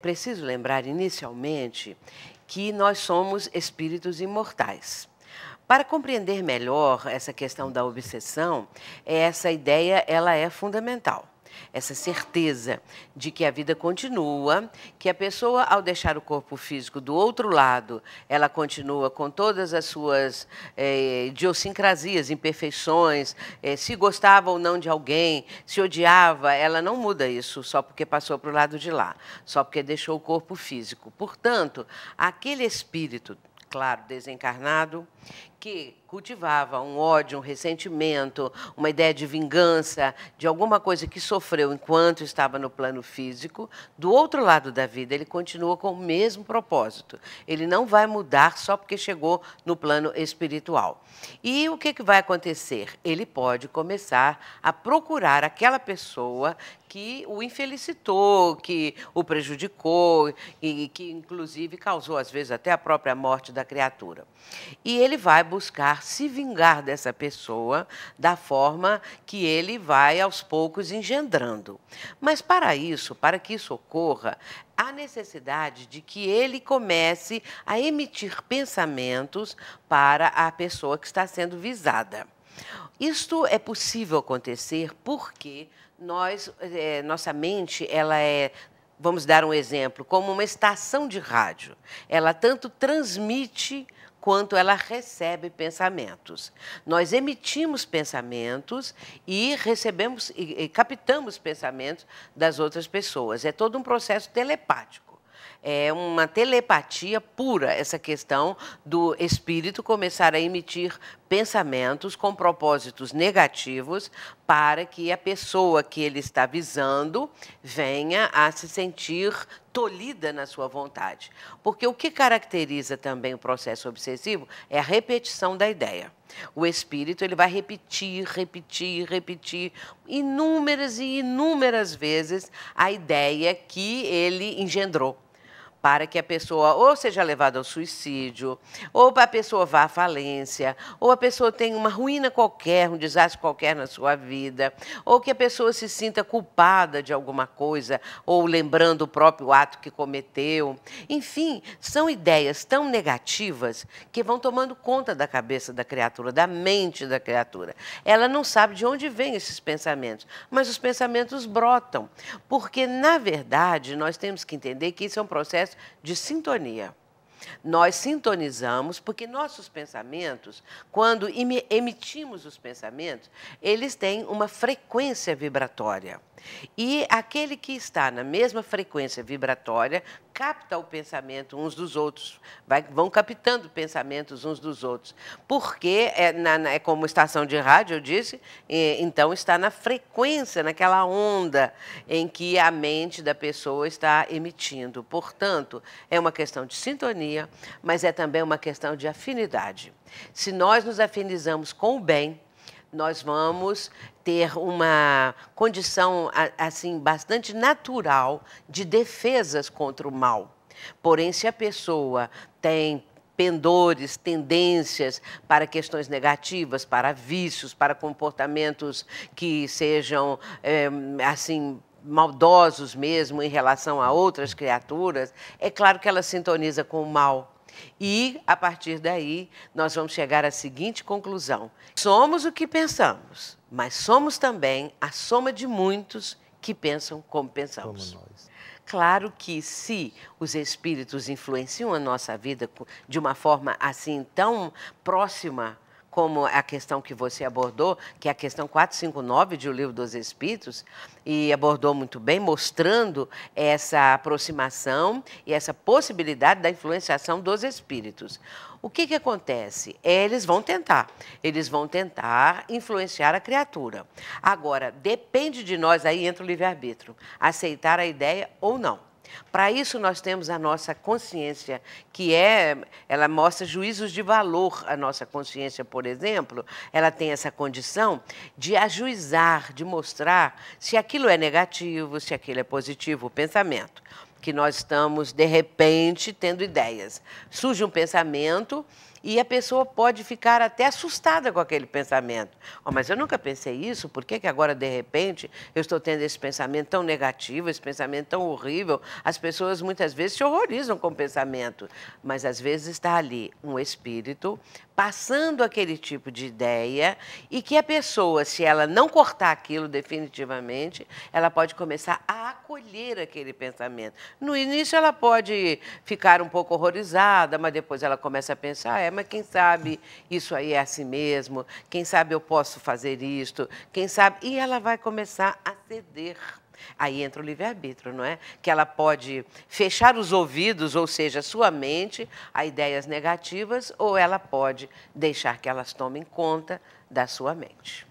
Preciso lembrar inicialmente que nós somos espíritos imortais. Para compreender melhor essa questão da obsessão, essa ideia ela é fundamental essa certeza de que a vida continua, que a pessoa, ao deixar o corpo físico do outro lado, ela continua com todas as suas é, idiosincrasias, imperfeições, é, se gostava ou não de alguém, se odiava, ela não muda isso só porque passou para o lado de lá, só porque deixou o corpo físico. Portanto, aquele espírito, claro, desencarnado, que cultivava um ódio, um ressentimento, uma ideia de vingança, de alguma coisa que sofreu enquanto estava no plano físico, do outro lado da vida ele continua com o mesmo propósito. Ele não vai mudar só porque chegou no plano espiritual. E o que, que vai acontecer? Ele pode começar a procurar aquela pessoa que o infelicitou, que o prejudicou e que, inclusive, causou, às vezes, até a própria morte da criatura. E ele vai buscar tentar se vingar dessa pessoa da forma que ele vai aos poucos engendrando. Mas para isso, para que isso ocorra, há necessidade de que ele comece a emitir pensamentos para a pessoa que está sendo visada. Isto é possível acontecer porque nós, é, nossa mente ela é Vamos dar um exemplo, como uma estação de rádio. Ela tanto transmite quanto ela recebe pensamentos. Nós emitimos pensamentos e recebemos e, captamos pensamentos das outras pessoas. É todo um processo telepático é uma telepatia pura essa questão do espírito começar a emitir pensamentos com propósitos negativos para que a pessoa que ele está visando venha a se sentir tolhida na sua vontade. Porque o que caracteriza também o processo obsessivo é a repetição da ideia. O espírito ele vai repetir, repetir, repetir inúmeras e inúmeras vezes a ideia que ele engendrou para que a pessoa ou seja levada ao suicídio, ou para a pessoa vá à falência, ou a pessoa tenha uma ruína qualquer, um desastre qualquer na sua vida, ou que a pessoa se sinta culpada de alguma coisa, ou lembrando o próprio ato que cometeu. Enfim, são ideias tão negativas que vão tomando conta da cabeça da criatura, da mente da criatura. Ela não sabe de onde vêm esses pensamentos, mas os pensamentos brotam, porque na verdade nós temos que entender que isso é um processo processo de sintonia. Nós sintonizamos porque nossos pensamentos, quando emitimos os pensamentos, eles têm uma frequência vibratória. E aquele que está na mesma frequência vibratória capta o pensamento uns dos outros, vai, vão captando pensamentos uns dos outros. Porque, é, na, na, é como estação de rádio, eu disse, então está na frequência, naquela onda em que a mente da pessoa está emitindo. Portanto, é uma questão de sintonia, mas é também uma questão de afinidade. Se nós nos afinizamos com o bem, nós vamos ter uma condição assim bastante natural de defesas contra o mal. Porém, se a pessoa tem pendores, tendências para questões negativas, para vícios, para comportamentos que sejam é, assim maldosos mesmo em relação a outras criaturas, é claro que ela sintoniza com o mal e, a partir daí, nós vamos chegar à seguinte conclusão: somos o que pensamos, mas somos também a soma de muitos que pensam como pensamos. Como nós. Claro que se os espíritos influenciam a nossa vida de uma forma assim tão próxima como a questão que você abordou, que é a questão 459 de O Livro dos Espíritos, e abordou muito bem, mostrando essa aproximação e essa possibilidade da influenciação dos espíritos. O que, que acontece? É, eles vão tentar, eles vão tentar influenciar a criatura. Agora, depende de nós, aí entra o livre-arbítrio, aceitar a ideia ou não. Para isso nós temos a nossa consciência, que é, ela mostra juízos de valor. A nossa consciência, por exemplo, ela tem essa condição de ajuizar, de mostrar se aquilo é negativo, se aquilo é positivo, o pensamento. Que nós estamos, de repente, tendo ideias. Surge um pensamento, e a pessoa pode ficar até assustada com aquele pensamento. Oh, mas eu nunca pensei isso, por que, que agora, de repente, eu estou tendo esse pensamento tão negativo, esse pensamento tão horrível? As pessoas muitas vezes se horrorizam com o pensamento, mas às vezes está ali um espírito passando aquele tipo de ideia e que a pessoa, se ela não cortar aquilo definitivamente, ela pode começar a acolher aquele pensamento. No início, ela pode ficar um pouco horrorizada, mas depois ela começa a pensar, ah, é, mas quem sabe isso aí é assim mesmo, quem sabe eu posso fazer isto, quem sabe. E ela vai começar a ceder. Aí entra o livre-arbítrio, não é? Que ela pode fechar os ouvidos, ou seja, sua mente, a ideias negativas, ou ela pode deixar que elas tomem conta da sua mente.